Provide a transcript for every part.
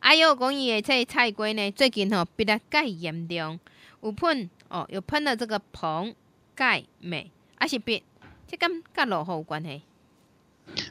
阿呦，讲伊的这菜瓜呢，最近吼，别的钙严重，有喷哦，有喷了这个硼、钙、镁，啊是别，这跟甲落雨有关系。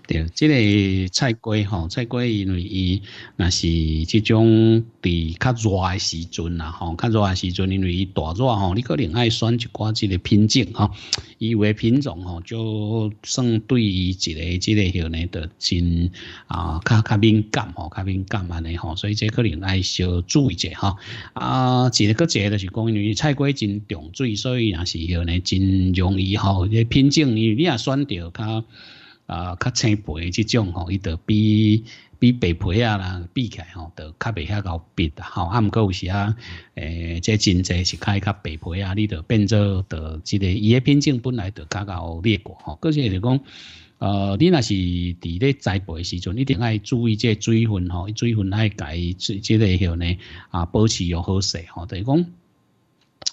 对，即个菜龟吼，菜龟因为伊那是即种伫较热诶时阵啦，吼，较热诶时阵，因为大热吼，你可能爱选一寡即个品种哈，伊为诶品种吼，就算对于一个即个许呢，真啊较较敏感吼，较敏感安尼吼，所以即可能爱小注意者哈。啊，一个个节就是讲，因为菜龟真重所以也是许呢真容易吼，个品种你你也选择较。啊，较青皮即种吼，伊着比比白皮啊啦，比起来吼，着较袂遐够白的吼。啊，毋过有时啊，诶，即真济是开较白皮啊，你着变做着即个伊诶品种本来着较够劣过吼。个是着讲，呃，你若是伫咧栽培时阵，一定爱注意即水分吼，水分爱改即个向呢啊，保持又好势吼，就是讲。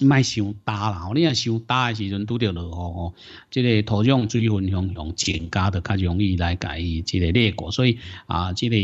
卖伤焦啦，你若伤焦的时阵，拄着落雨吼，即个土壤水分向向增加着较容易来解，即个裂果。所以啊，即个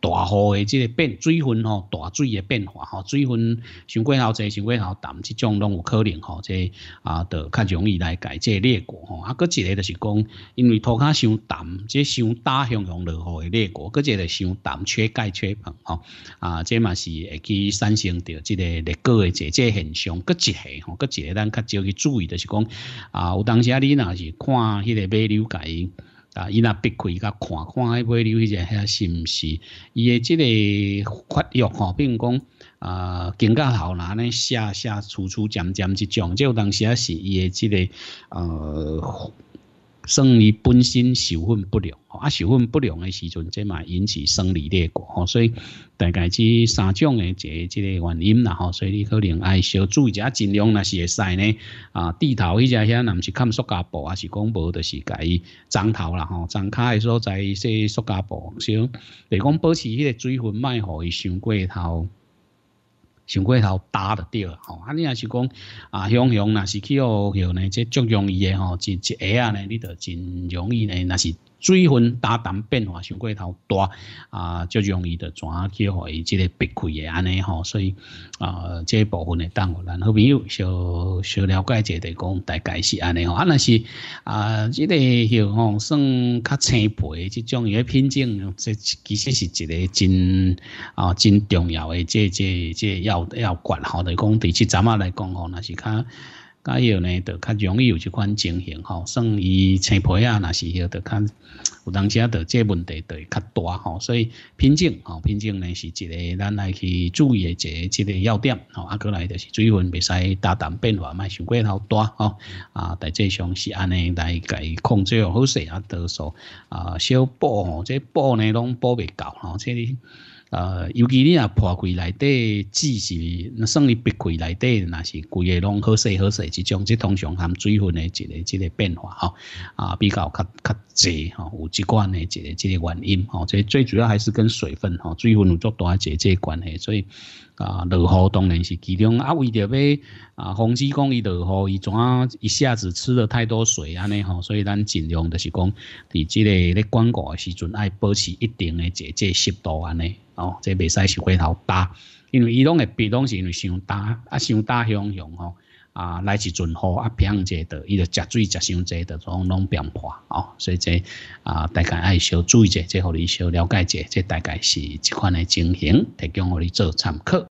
大雨诶，即个变水分吼，大水诶变化吼，水分伤过厚侪，伤过厚淡，即种拢有可能吼，即啊，就较容易来解即裂果吼。啊，搁一个就是讲，因为土卡伤淡，即伤焦向向落雨诶裂果，搁一个伤淡缺钙缺硼吼，啊，即嘛是会去产生着即个裂果诶的，即现象，凶。一下，搁一个咱较少去注意的是讲，啊，有当时啊，你若是看迄个买甲伊啊，伊若避开甲看，看迄骝迄个遐是毋是？伊的即个发育吼，并讲啊，更加好拿呢，下下出出，渐渐种，即有当时啊是伊的即个呃。生理本身受困不良，啊，受困不良的时阵，即嘛引起生理裂果，所以大概即三种的这这个原因啦吼，所以你可能爱小注意一下，尽量那是会使呢啊，剃头迄一遐，若毋是看塑胶布啊，是讲无着是介长头啦吼，长骹的所在说塑胶布，小，你讲保持迄个水分卖互伊伤过头。想过头打就对了吼，啊你若是讲啊雄雄若是去哦，像呢即足容易的吼，一一下呢你著真容易呢那是。水分大胆变化上过头大，啊，就容易的转去互伊这个鼻开的安尼吼，所以啊，这部分的党国咱好朋友，小小了解一下，讲大概是安尼吼。啊，那是啊，这个叶吼算较青白，诶，这种伊品种，这其实是一个真啊真重要诶。即即即要要管吼。就讲第七站啊来讲吼，那是较。那以呢，就较容易有这款情形吼，算伊清皮啊，那是要，就较，有当时啊，就这问题就会较大吼，所以品种吼，品种呢是一个咱来去注意一个一个要点吼，啊，过来就是水分未使大胆变化，莫伤过头大吼，啊，大致上是安尼来改控制好势啊，多数啊，小补吼，这补呢，拢补未够吼，这里。呃，尤其你啊破开来底，只是那生理不贵来底，那是贵的，拢好势好势，即种即通常含水分的这个这个变化哈，啊比较较较济哈，有即关的这个这个原因哈，这最主要还是跟水分哈，水分有大一个这这关系，所以。啊，落雨当然是其中，啊为着要啊防止讲伊落雨，伊怎一下子吃了太多水安尼吼，所以咱尽量就是讲，伫即个咧灌溉时阵爱保持一定的这个湿度安尼，哦，这未使是过头打，因为伊拢会，弊拢是因为伤大啊伤大上强吼。啊，来是存货啊，偏热的，伊着食水食伤济的，拢拢变化哦。所以这啊，大家爱小注意者，这互你小了解者，这大概是即款的情形，提供互你做参考。